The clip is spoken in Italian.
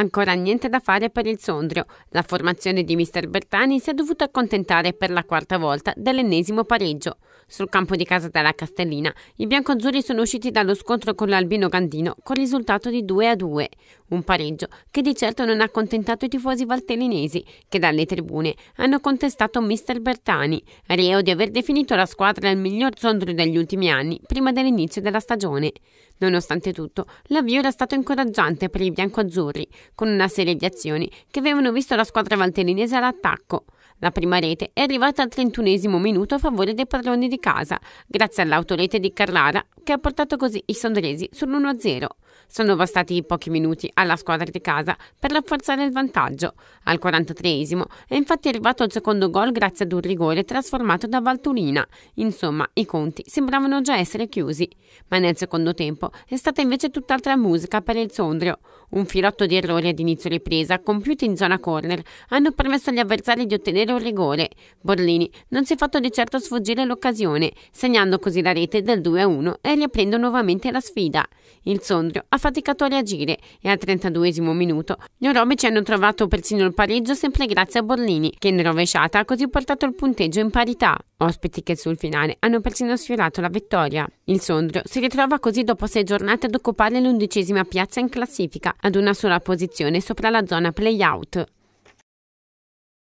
Ancora niente da fare per il Sondrio. La formazione di Mr. Bertani si è dovuta accontentare per la quarta volta dell'ennesimo pareggio. Sul campo di casa della Castellina, i biancoazzurri sono usciti dallo scontro con l'Albino Gandino con risultato di 2 a 2, un pareggio che di certo non ha accontentato i tifosi valtellinesi che dalle tribune hanno contestato Mr. Bertani, reo di aver definito la squadra il miglior sondrio degli ultimi anni prima dell'inizio della stagione. Nonostante tutto, l'avvio era stato incoraggiante per i biancoazzurri, con una serie di azioni che avevano visto la squadra valtellinese all'attacco. La prima rete è arrivata al trentunesimo minuto a favore dei padroni di casa, grazie all'autorete di Carrara che ha portato così i sondresi sull'1-0. Sono bastati pochi minuti alla squadra di casa per rafforzare il vantaggio. Al 43esimo è infatti arrivato il secondo gol grazie ad un rigore trasformato da Valturina. Insomma, i conti sembravano già essere chiusi. Ma nel secondo tempo è stata invece tutt'altra musica per il Sondrio. Un filotto di errori ad inizio ripresa, compiuti in zona corner, hanno permesso agli avversari di ottenere un rigore. Borlini non si è fatto di certo sfuggire l'occasione, segnando così la rete del 2-1 e riaprendo nuovamente la sfida. Il Sondrio Lazio ha faticato a reagire e al 32 minuto gli orobici hanno trovato persino il pareggio sempre grazie a Borlini, che in rovesciata ha così portato il punteggio in parità. Ospiti che sul finale hanno persino sfiorato la vittoria. Il Sondrio si ritrova così dopo sei giornate ad occupare l'undicesima piazza in classifica, ad una sola posizione sopra la zona play-out.